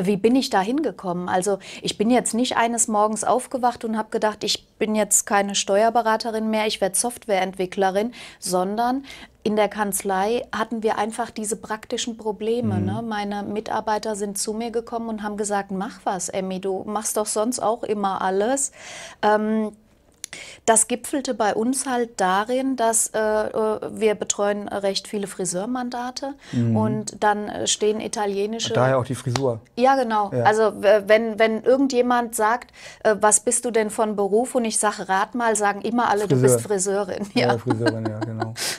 Wie bin ich da hingekommen? Also ich bin jetzt nicht eines Morgens aufgewacht und habe gedacht, ich bin jetzt keine Steuerberaterin mehr, ich werde Softwareentwicklerin, sondern in der Kanzlei hatten wir einfach diese praktischen Probleme. Mhm. Ne? Meine Mitarbeiter sind zu mir gekommen und haben gesagt, mach was, Emmy, du machst doch sonst auch immer alles. Ähm, das gipfelte bei uns halt darin, dass äh, äh, wir betreuen recht viele Friseurmandate mhm. und dann äh, stehen italienische. Daher auch die Frisur. Ja, genau. Ja. Also wenn, wenn irgendjemand sagt, äh, was bist du denn von Beruf und ich sage, rat mal, sagen immer alle, Friseur. du bist Friseurin. Ja, ja Friseurin, ja, genau.